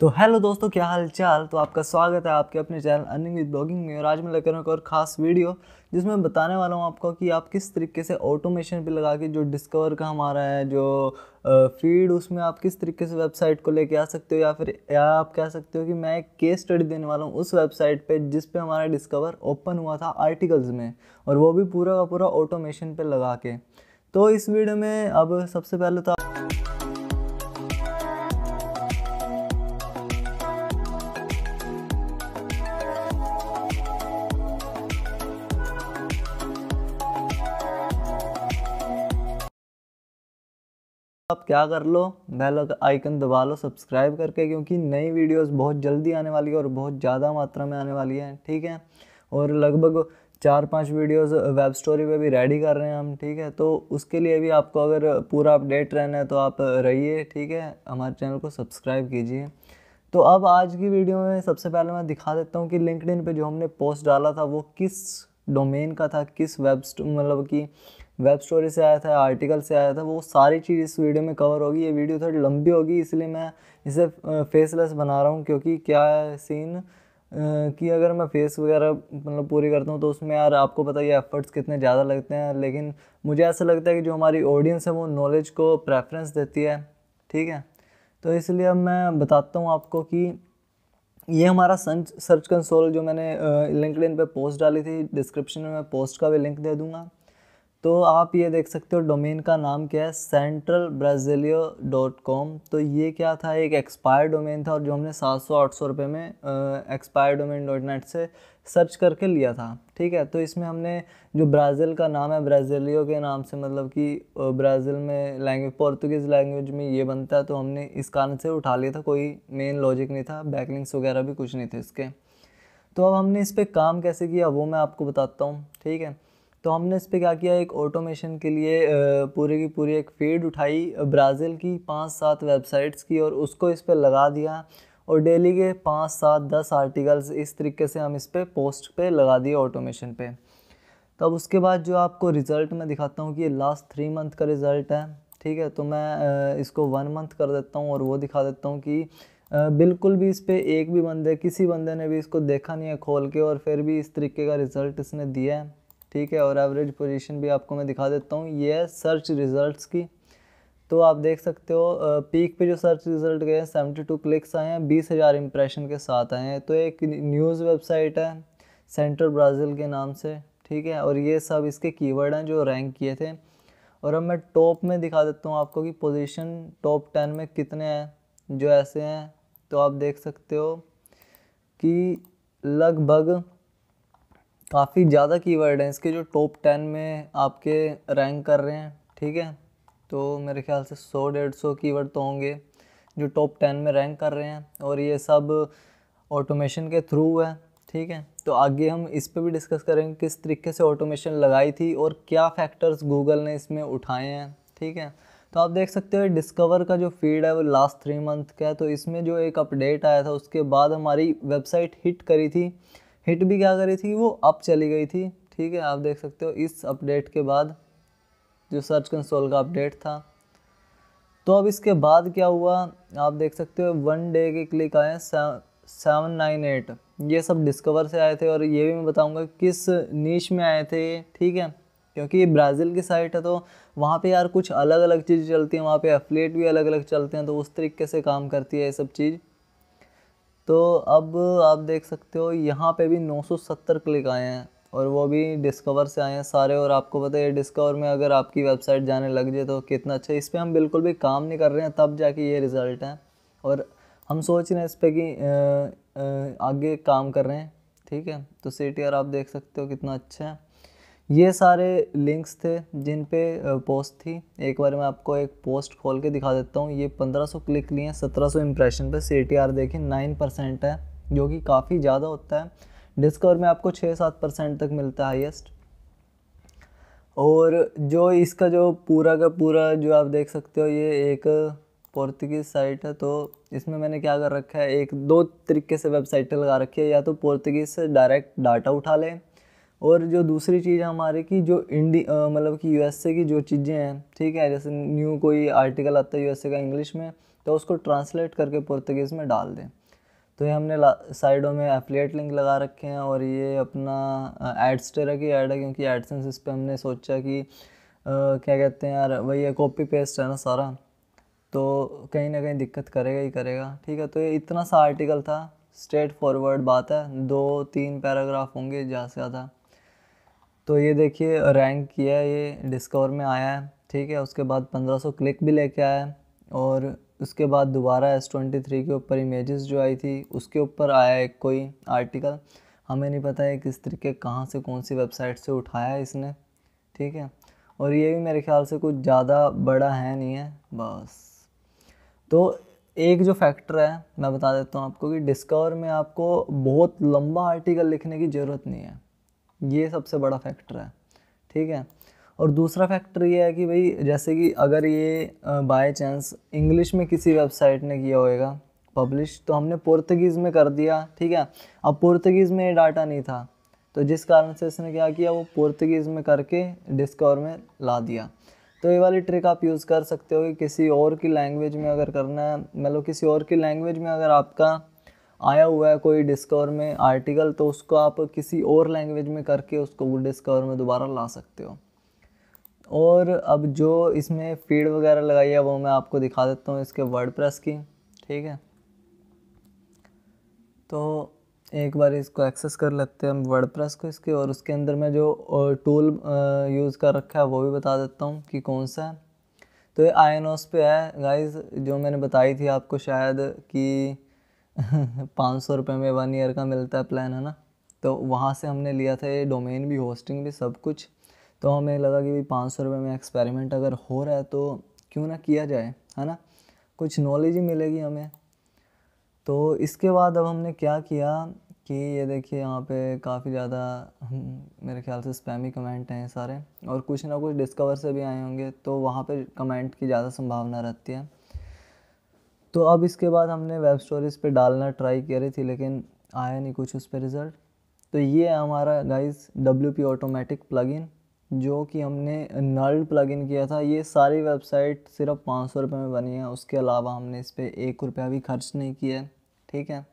तो हेलो दोस्तों क्या हाल चाल तो आपका स्वागत है आपके अपने चैनल अर्निंग विद ब्लॉगिंग में और आज मैं लेकर एक और ख़ास वीडियो जिसमें मैं बताने वाला हूँ आपको कि आप किस तरीके से ऑटोमेशन पे लगा के जो डिस्कवर का हमारा है जो फीड उसमें आप किस तरीके से वेबसाइट को लेके आ सकते हो या फिर या आप कह सकते हो कि मैं एक केस स्टडी देने वाला हूँ उस वेबसाइट पर जिस हमारा डिस्कवर ओपन हुआ था आर्टिकल्स में और वो भी पूरा का पूरा ऑटोमेशन पर लगा के तो इस वीडियो में अब सबसे पहले तो आप क्या कर लो बेल आइकन दबा लो सब्सक्राइब करके क्योंकि नई वीडियोस बहुत जल्दी आने वाली है और बहुत ज़्यादा मात्रा में आने वाली है ठीक है और लगभग चार पांच वीडियोस वेब स्टोरी पे भी रेडी कर रहे हैं हम ठीक है तो उसके लिए भी आपको अगर पूरा अपडेट रहना है तो आप रहिए ठीक है हमारे चैनल को सब्सक्राइब कीजिए तो अब आज की वीडियो में सबसे पहले मैं दिखा देता हूँ कि लिंकड पे जो हमने पोस्ट डाला था वो किस डोमेन का था किस वेब मतलब कि वेब स्टोरी से आया था आर्टिकल से आया था वो सारी चीज़ इस वीडियो में कवर होगी ये वीडियो थोड़ी लंबी होगी इसलिए मैं इसे फेसलेस बना रहा हूँ क्योंकि क्या सीन कि अगर मैं फेस वगैरह मतलब पूरी करता हूँ तो उसमें यार आपको पता है एफ़र्ट्स कितने ज़्यादा लगते हैं लेकिन मुझे ऐसा लगता है कि जो हमारी ऑडियंस है वो नॉलेज को प्रेफरेंस देती है ठीक है तो इसलिए अब मैं बताता हूँ आपको कि ये हमारा सर्च सर्च कंसोल जो मैंने लिंकड पे पोस्ट डाली थी डिस्क्रिप्शन में मैं पोस्ट का भी लिंक दे दूँगा तो आप ये देख सकते हो डोमेन का नाम क्या है सेंट्रल ब्राज़ीलियो डॉट कॉम तो ये क्या था एक एक्सपायर डोमेन था और जो हमने सात सौ आठ सौ रुपये में एक्सपायर डोमेन डॉट नेट से सर्च करके लिया था ठीक है तो इसमें हमने जो ब्राज़ील का नाम है ब्राज़ीलियो के नाम से मतलब कि ब्राज़ील में लैंग्वेज पोर्तुगीज़ लैंग्वेज में ये बनता है तो हमने इस कारण से उठा लिया था कोई मेन लॉजिक नहीं था बैकलिंग्स वगैरह भी कुछ नहीं थे इसके तो अब हमने इस पर काम कैसे किया वो मैं आपको बताता हूँ ठीक है तो हमने इस पर क्या किया एक ऑटोमेशन के लिए पूरे की पूरी एक फीड उठाई ब्राज़ील की पाँच सात वेबसाइट्स की और उसको इस पर लगा दिया और डेली के पाँच सात दस आर्टिकल्स इस तरीके से हम इस पर पोस्ट पर लगा दिए ऑटोमेशन पर तब उसके बाद जो आपको रिज़ल्ट मैं दिखाता हूँ कि ये लास्ट थ्री मंथ का रिज़ल्ट है ठीक है तो मैं इसको वन मंथ कर देता हूँ और वो दिखा देता हूँ कि बिल्कुल भी इस पर एक भी बंदे किसी बंदे ने भी इसको देखा नहीं है खोल के और फिर भी इस तरीके का रिज़ल्ट इसने दिया है ठीक है और एवरेज पोजीशन भी आपको मैं दिखा देता हूँ ये है सर्च रिज़ल्ट्स की तो आप देख सकते हो पीक पे जो सर्च रिज़ल्ट गए हैं सेवेंटी टू क्लिक्स आए हैं बीस हज़ार इम्प्रेशन के साथ आए हैं तो एक न्यूज़ वेबसाइट है सेंटर ब्राज़ील के नाम से ठीक है और ये सब इसके कीवर्ड हैं जो रैंक किए थे और अब मैं टॉप में दिखा देता हूँ आपको कि पोजीशन टॉप टेन में कितने हैं जो ऐसे हैं तो आप देख सकते हो कि लगभग काफ़ी ज़्यादा कीवर्ड हैं इसके जो टॉप टेन में आपके रैंक कर रहे हैं ठीक है तो मेरे ख्याल से सौ डेढ़ सौ कीवर्ड तो होंगे जो टॉप टेन में रैंक कर रहे हैं और ये सब ऑटोमेशन के थ्रू है ठीक है तो आगे हम इस पर भी डिस्कस करेंगे किस तरीके से ऑटोमेशन लगाई थी और क्या फैक्टर्स गूगल ने इसमें उठाए हैं ठीक है तो आप देख सकते हो डिस्कवर का जो फीड है वो लास्ट थ्री मंथ का है तो इसमें जो एक अपडेट आया था उसके बाद हमारी वेबसाइट हिट करी थी हिट भी क्या करी थी वो अप चली गई थी ठीक है आप देख सकते हो इस अपडेट के बाद जो सर्च कंसोल का अपडेट था तो अब इसके बाद क्या हुआ आप देख सकते हो वन डे के क्लिक आए सेवन नाइन एट ये सब डिस्कवर से आए थे और ये भी मैं बताऊंगा किस नीच में आए थे ठीक है क्योंकि ये ब्राज़ील की साइट है तो वहाँ पे यार कुछ अलग अलग चीज़ें चलती हैं वहाँ पे एफलेट भी अलग अलग चलते हैं तो उस तरीके से काम करती है ये सब चीज़ तो अब आप देख सकते हो यहाँ पे भी 970 क्लिक आए हैं और वो भी डिस्कवर से आए हैं सारे और आपको पता है डिस्कवर में अगर आपकी वेबसाइट जाने लग जाए तो कितना अच्छा इस पर हम बिल्कुल भी काम नहीं कर रहे हैं तब जाके ये रिज़ल्ट हैं और हम सोच रहे हैं इस पर कि आगे काम कर रहे हैं ठीक है तो सी आप देख सकते हो कितना अच्छा है ये सारे लिंक्स थे जिन पे पोस्ट थी एक बार मैं आपको एक पोस्ट खोल के दिखा देता हूँ ये 1500 क्लिक लिए हैं 1700 इंप्रेशन पे सी टी आर देखें नाइन परसेंट है जो कि काफ़ी ज़्यादा होता है डिस्कवर में आपको छः सात परसेंट तक मिलता है हाईएस्ट और जो इसका जो पूरा का पूरा जो आप देख सकते हो ये एक पोर्तगीज साइट है तो इसमें मैंने क्या कर रखा है एक दो तरीके से वेबसाइट लगा रखी है या तो पोर्तगीज से डायरेक्ट डाटा उठा लें और जो दूसरी चीज़ है हमारे की जो इंडी मतलब कि यूएसए की जो चीज़ें हैं ठीक है जैसे न्यू कोई आर्टिकल आता है यूएसए का इंग्लिश में तो उसको ट्रांसलेट करके पुर्तगीज़ में डाल दें तो ये हमने साइडों में एफिलेट लिंक लगा रखे हैं और ये अपना एड्स टेरा की ऐड है क्योंकि एडसेंस इस पर हमने सोचा कि आ, क्या कहते हैं यार वही है कॉपी पेस्ट है ना सारा तो कहीं ना कहीं दिक्कत करेगा ही करेगा ठीक है तो ये इतना सा आर्टिकल था स्ट्रेट फॉरवर्ड बात है दो तीन पैराग्राफ होंगे ज़्यादा से ज़्यादा तो ये देखिए रैंक किया है ये डिस्कवर में आया है ठीक है उसके बाद 1500 क्लिक भी लेके आया है और उसके बाद दोबारा एस ट्वेंटी थ्री के ऊपर इमेजेस जो आई थी उसके ऊपर आया एक कोई आर्टिकल हमें नहीं पता है किस तरीके कहाँ से कौन सी वेबसाइट से उठाया है इसने ठीक है और ये भी मेरे ख्याल से कुछ ज़्यादा बड़ा है नहीं है बस तो एक जो फैक्टर है मैं बता देता हूँ आपको कि डिस्कवर में आपको बहुत लंबा आर्टिकल लिखने की ज़रूरत नहीं है ये सबसे बड़ा फैक्टर है ठीक है और दूसरा फैक्टर ये है कि भाई जैसे कि अगर ये बाय चांस इंग्लिश में किसी वेबसाइट ने किया होएगा पब्लिश तो हमने पुर्तगीज़ में कर दिया ठीक है अब पुर्तगीज़ में ये डाटा नहीं था तो जिस कारण से इसने क्या किया वो पुर्तगीज़ में करके डिस्कवर में ला दिया तो ये वाली ट्रिक आप यूज़ कर सकते हो कि किसी और की लैंग्वेज में अगर करना है मतलब किसी और की लैंग्वेज में अगर आपका आया हुआ है कोई डिस्कवर में आर्टिकल तो उसको आप किसी और लैंग्वेज में करके उसको वो डिस्कवर में दोबारा ला सकते हो और अब जो इसमें फीड वगैरह लगाई है वो मैं आपको दिखा देता हूँ इसके वर्ड की ठीक है तो एक बार इसको एक्सेस कर लेते हैं हम वर्ड को इसके और उसके अंदर मैं जो टूल यूज़ कर रखा है वो भी बता देता हूँ कि कौन सा है तो ये आयनोस पे है गाइस जो मैंने बताई थी आपको शायद कि पाँच सौ रुपये में वन ईयर का मिलता है प्लान है ना तो वहाँ से हमने लिया था ये डोमेन भी होस्टिंग भी सब कुछ तो हमें लगा कि भाई पाँच सौ रुपये में एक्सपेरिमेंट अगर हो रहा है तो क्यों ना किया जाए है ना कुछ नॉलेज ही मिलेगी हमें तो इसके बाद अब हमने क्या किया कि ये देखिए यहाँ पे काफ़ी ज़्यादा हम्म, मेरे ख्याल से स्पैमी कमेंट हैं सारे और कुछ ना कुछ डिस्कवर से भी आए होंगे तो वहाँ पे कमेंट की ज़्यादा संभावना रहती है तो अब इसके बाद हमने वेब स्टोरीज पे डालना ट्राई करी थी लेकिन आया नहीं कुछ उस पर रिज़ल्ट तो ये है हमारा guys W P automatic plugin जो कि हमने नल प्लगइन किया था ये सारी वेबसाइट सिर्फ पाँच सौ रुपये में बनी है उसके अलावा हमने इस पर एक रुपया भी खर्च नहीं किया है ठीक है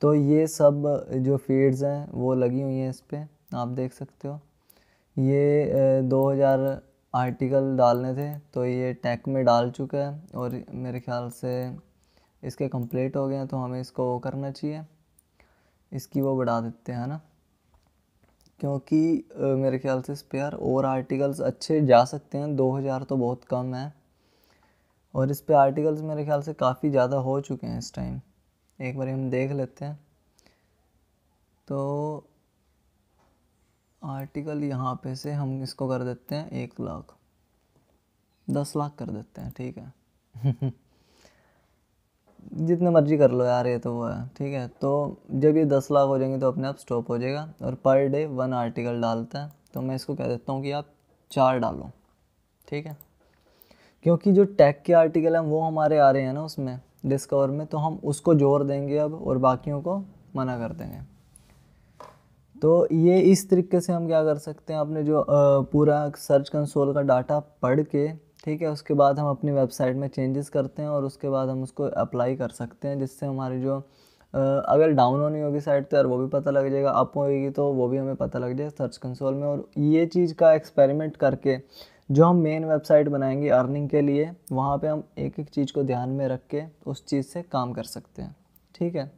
तो ये सब जो फीड्स हैं वो लगी हुई हैं इस पर आप देख सकते हो ये दो हज़ार आर्टिकल डालने थे तो ये टैक में डाल चुका है और मेरे ख्याल से इसके कंप्लीट हो गए हैं तो हमें इसको वो करना चाहिए इसकी वो बढ़ा देते हैं ना क्योंकि मेरे ख्याल से स्पेयर और आर्टिकल्स अच्छे जा सकते हैं दो हज़ार तो बहुत कम है और इस पर आर्टिकल्स मेरे ख्याल से काफ़ी ज़्यादा हो चुके हैं इस टाइम एक बार हम देख लेते हैं तो आर्टिकल यहाँ पे से हम इसको कर देते हैं एक लाख दस लाख कर देते हैं ठीक है जितने मर्जी कर लो यार ये तो वो है ठीक है तो जब ये दस लाख हो जाएंगे तो अपने आप स्टॉप हो जाएगा और पर डे वन आर्टिकल डालता है तो मैं इसको कह देता हूँ कि आप चार डालो ठीक है क्योंकि जो टैग के आर्टिकल हैं वो हमारे आ रहे हैं ना उसमें डिस्कवर में तो हम उसको जोर देंगे अब और बाकियों को मना कर देंगे तो ये इस तरीके से हम क्या कर सकते हैं अपने जो पूरा सर्च कंसोल का डाटा पढ़ के ठीक है उसके बाद हम अपनी वेबसाइट में चेंजेस करते हैं और उसके बाद हम उसको अप्लाई कर सकते हैं जिससे हमारी जो अगर डाउन होनी होगी साइट तो यार वो भी पता लग जाएगा अप होगी तो वो भी हमें पता लग जाएगा सर्च कंसोल में और ये चीज़ का एक्सपेरिमेंट करके जो हम मेन वेबसाइट बनाएंगे अर्निंग के लिए वहाँ पे हम एक एक चीज़ को ध्यान में रख के उस चीज़ से काम कर सकते हैं ठीक है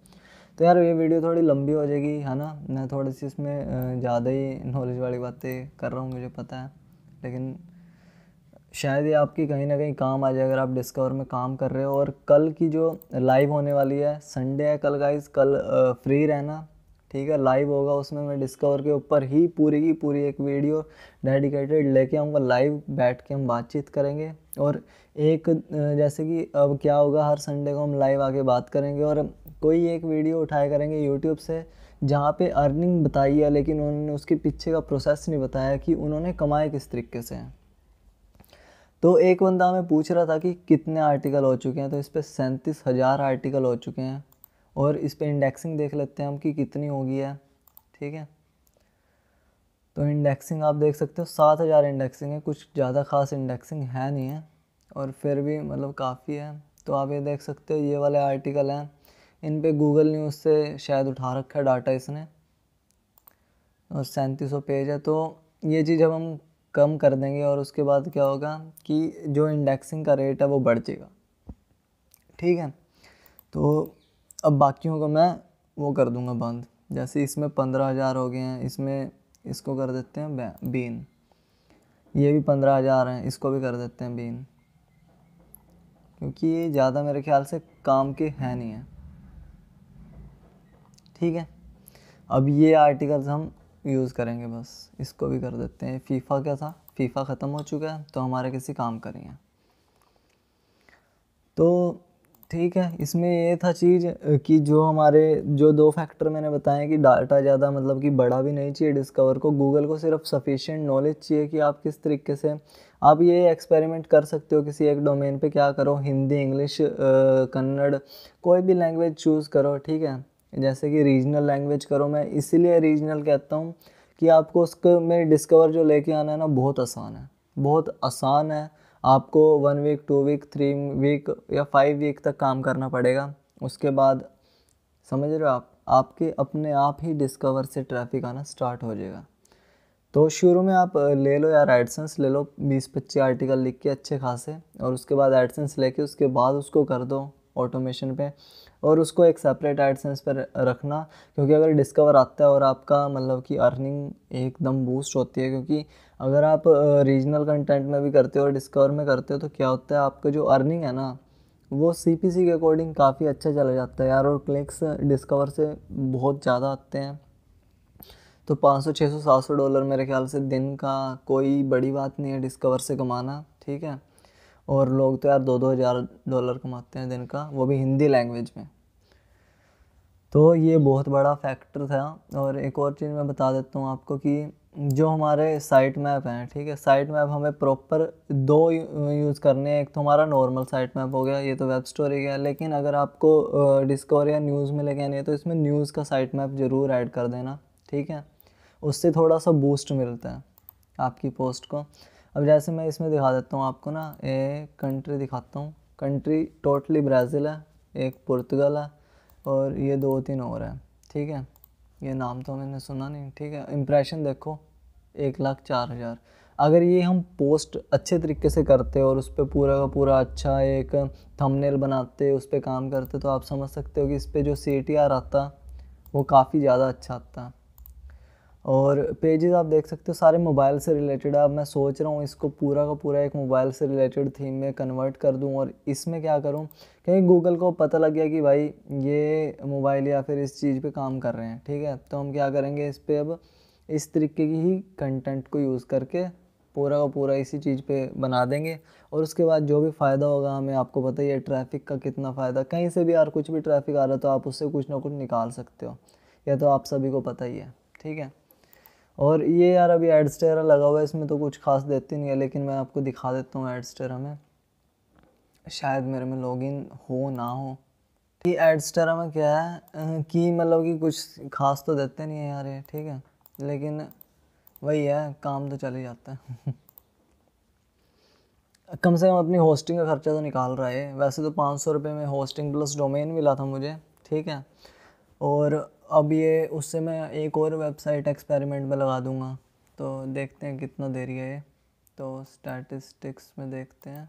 तो यार ये वीडियो थोड़ी लंबी हो जाएगी है ना मैं थोड़ी सी इसमें ज़्यादा ही नॉलेज वाली बातें कर रहा हूँ मुझे पता है लेकिन शायद ये आपकी कहीं ना कहीं काम आ जाए अगर आप डिस्कवर में काम कर रहे हो और कल की जो लाइव होने वाली है संडे है कल का कल फ्री रहना ठीक है लाइव होगा उसमें मैं डिस्कवर के ऊपर ही पूरी की पूरी एक वीडियो डेडिकेटेड लेके आऊँगा लाइव बैठ के हम बातचीत करेंगे और एक जैसे कि अब क्या होगा हर संडे को हम लाइव आके बात करेंगे और कोई एक वीडियो उठाया करेंगे यूट्यूब से जहाँ पे अर्निंग बताई है लेकिन उन्होंने उसके पीछे का प्रोसेस नहीं बताया कि उन्होंने कमाए किस तरीके से तो एक बंदा हमें पूछ रहा था कि कितने आर्टिकल हो चुके हैं तो इस पर सैंतीस हज़ार आर्टिकल हो चुके हैं और इस पर इंडेक्सिंग देख लेते हैं हम कि कितनी होगी है ठीक है तो इंडेक्सिंग आप देख सकते हो सात हज़ार इंडेक्सिंग है कुछ ज़्यादा खास इंडेक्सिंग है नहीं है और फिर भी मतलब काफ़ी है तो आप ये देख सकते हो ये वाले आर्टिकल हैं इन पे गूगल न्यूज़ से शायद उठा रखा है डाटा इसने और सैंतीस सौ पेज है तो ये चीज़ अब हम कम कर देंगे और उसके बाद क्या होगा कि जो इंडेक्सिंग का रेट है वो बढ़ जाएगा ठीक है तो अब बाकियों को मैं वो कर दूंगा बंद जैसे इसमें पंद्रह हज़ार हो गए हैं इसमें इसको कर देते हैं बीन ये भी पंद्रह हज़ार हैं इसको भी कर देते हैं बीन क्योंकि ये ज़्यादा मेरे ख्याल से काम के हैं नहीं है ठीक है अब ये आर्टिकल्स हम यूज़ करेंगे बस इसको भी कर देते हैं फ़ीफ़ा क्या था फ़ीफ़ा ख़त्म हो चुका है तो हमारे किसी काम करेंगे तो ठीक है इसमें ये था चीज़ कि जो हमारे जो दो फैक्टर मैंने बताए कि डाटा ज़्यादा मतलब कि बड़ा भी नहीं चाहिए डिस्कवर को गूगल को सिर्फ सफिशिएंट नॉलेज चाहिए कि आप किस तरीके से आप ये एक्सपेरिमेंट कर सकते हो किसी एक डोमेन पे क्या करो हिंदी इंग्लिश कन्नड़ कोई भी लैंग्वेज चूज़ करो ठीक है जैसे कि रीजनल लैंग्वेज करो मैं इसीलिए रीजनल कहता हूँ कि आपको उसको में डिस्कवर जो लेके आना है ना बहुत आसान है बहुत आसान है आपको one week two week three week या फाइव वीक तक काम करना पड़ेगा उसके बाद समझ रहे हो आप आपके अपने आप ही डिस्कवर से ट्रैफिक आना स्टार्ट हो जाएगा तो शुरू में आप ले लो यार एडसेंस ले लो बीस पच्चीस आर्टिकल लिख के अच्छे खासे और उसके बाद एडसेंस लेके उसके बाद उसको कर दो ऑटोमेशन पे और उसको एक सेपरेट एडसेंस पर रखना क्योंकि अगर डिस्कवर आता है और आपका मतलब कि अर्निंग एकदम बूस्ट होती है क्योंकि अगर आप रीजनल कंटेंट में भी करते हो और डिस्कवर में करते हो तो क्या होता है आपका जो अर्निंग है ना वो सी के अकॉर्डिंग काफ़ी अच्छा चला जाता है यार और क्लिक्स डिस्कवर से बहुत ज़्यादा आते हैं तो 500 600 700 डॉलर मेरे ख्याल से दिन का कोई बड़ी बात नहीं है डिस्कवर से कमाना ठीक है और लोग तो यार दो दो हज़ार डॉलर कमाते हैं दिन का वो भी हिंदी लैंग्वेज में तो ये बहुत बड़ा फैक्टर था और एक और चीज़ मैं बता देता हूँ आपको कि जो हमारे साइट मैप हैं ठीक है साइट मैप हमें प्रॉपर दो यूज़ करने हैं एक तो हमारा नॉर्मल साइट मैप हो गया ये तो वेब स्टोरी गया लेकिन अगर आपको डिस्कवर या न्यूज़ में लेके आनी है तो इसमें न्यूज़ का साइट मैप ज़रूर ऐड कर देना ठीक है उससे थोड़ा सा बूस्ट मिलता है आपकी पोस्ट को अब जैसे मैं इसमें दिखा देता हूँ आपको ना एक कंट्री दिखाता हूँ कंट्री टोटली ब्राज़ील है एक पुर्तगाल है और ये दो तीन और है ठीक है ये नाम तो मैंने सुना नहीं ठीक है इम्प्रेशन देखो एक लाख चार हज़ार अगर ये हम पोस्ट अच्छे तरीके से करते और उस पर पूरा का पूरा अच्छा एक थंबनेल बनाते उस पर काम करते तो आप समझ सकते हो कि इस पर जो सी टी आर आता वो काफ़ी ज़्यादा अच्छा आता और पेजेस आप देख सकते हो सारे मोबाइल से रिलेटेड है अब मैं सोच रहा हूँ इसको पूरा का पूरा एक मोबाइल से रिलेटेड थीम में कन्वर्ट कर दूँ और इसमें क्या करूँ कहीं गूगल को पता लग गया कि भाई ये मोबाइल या फिर इस चीज़ पे काम कर रहे हैं ठीक है तो हम क्या करेंगे इस पर अब इस तरीके की ही कंटेंट को यूज़ करके पूरा का पूरा इसी चीज़ पर बना देंगे और उसके बाद जो भी फ़ायदा होगा हमें आपको पता ही है ट्रैफिक का कितना फ़ायदा कहीं से भी यार कुछ भी ट्रैफिक आ रहा है तो आप उससे कुछ ना कुछ निकाल सकते हो यह तो आप सभी को पता ही है ठीक है और ये यार अभी एडस्टेरा लगा हुआ है इसमें तो कुछ खास देती नहीं है लेकिन मैं आपको दिखा देता हूँ एडस्टेरा में शायद मेरे में लॉगिन हो ना हो ये एडस्टेरा में क्या है कि मतलब कि कुछ खास तो देते नहीं है यार ये ठीक है लेकिन वही है काम तो चले जाता है कम से कम अपनी होस्टिंग का खर्चा तो निकाल रहा है वैसे तो पाँच सौ रुपये में होस्टिंग प्लस डोमेन मिला था मुझे ठीक है और अब ये उससे मैं एक और वेबसाइट एक्सपेरिमेंट में लगा दूँगा तो देखते हैं कितना देरी है ये तो स्टैटिस्टिक्स में देखते हैं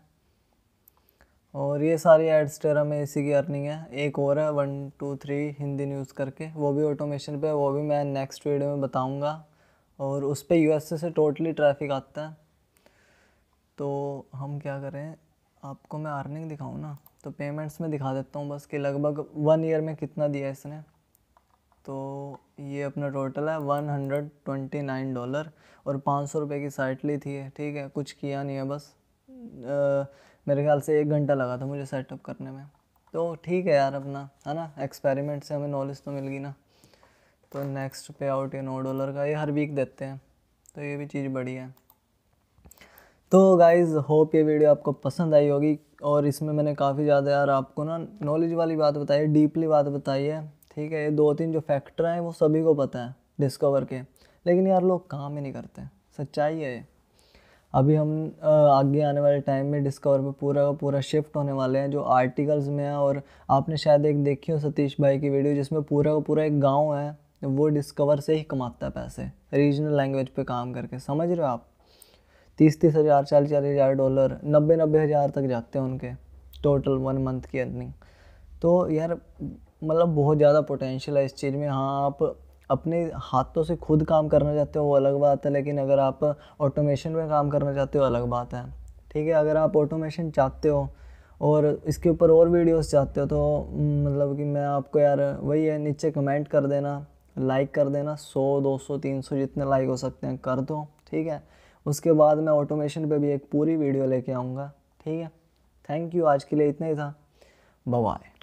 और ये सारी एड्स टेरा में इसी की अर्निंग है एक और है one two three Hindi news करके वो भी ऑटोमेशन पे वो भी मैं नेक्स्ट वीडियो में बताऊंगा और उस पर यू से टोटली ट्रैफिक आता है तो हम क्या करें आपको मैं अर्निंग दिखाऊँ ना तो पेमेंट्स में दिखा देता हूँ बस कि लगभग वन ईयर में कितना दिया इसने तो ये अपना टोटल है one hundred twenty nine dollar और पाँच सौ रुपये की साइट ली थी ठीक है कुछ किया नहीं है बस आ, मेरे ख्याल से एक घंटा लगा था मुझे सेटअप करने में तो ठीक है यार अपना है ना एक्सपेरिमेंट से हमें नॉलेज तो मिल गई ना तो नेक्स्ट पे आउट ये नौ डॉलर का ये हर वीक देते हैं तो ये भी चीज़ बढ़िया है तो गाइज़ होप ये वीडियो आपको पसंद आई होगी और इसमें मैंने काफ़ी ज़्यादा यार आपको ना नॉलेज वाली बात बताई डीपली बात बताई है ठीक है ये दो तीन जो फैक्टर हैं वो सभी को पता है डिस्कवर के लेकिन यार लोग काम ही नहीं करते सच्चाई है ये अभी हम आगे आने वाले टाइम में डिस्कवर पे पूरा का पूरा शिफ्ट होने वाले हैं जो आर्टिकल्स में है और आपने शायद एक देखी हो सतीश भाई की वीडियो जिसमें पूरा का पूरा एक गांव है वो डिस्कवर से ही कमाता है पैसे रीजनल लैंग्वेज पे काम करके समझ रहे हो आप तीस तीस हज़ार चालीस चालीस हज़ार डॉलर नब्बे नब्बे हज़ार तक जाते हैं उनके टोटल वन मंथ की अर्निंग तो यार मतलब बहुत ज़्यादा पोटेंशियल है इस चीज़ में हाँ आप अपने हाथों से खुद काम करना चाहते हो वो अलग बात है लेकिन अगर आप ऑटोमेशन में काम करना चाहते हो अलग बात है ठीक है अगर आप ऑटोमेशन चाहते हो और इसके ऊपर और वीडियोस चाहते हो तो मतलब कि मैं आपको यार वही है नीचे कमेंट कर देना लाइक कर देना सौ दो सौ तीन सौ जितने लाइक हो सकते हैं कर दो ठीक है उसके बाद मैं ऑटोमेशन पे भी एक पूरी वीडियो लेके आऊँगा ठीक है थैंक यू आज के लिए इतना ही था बाय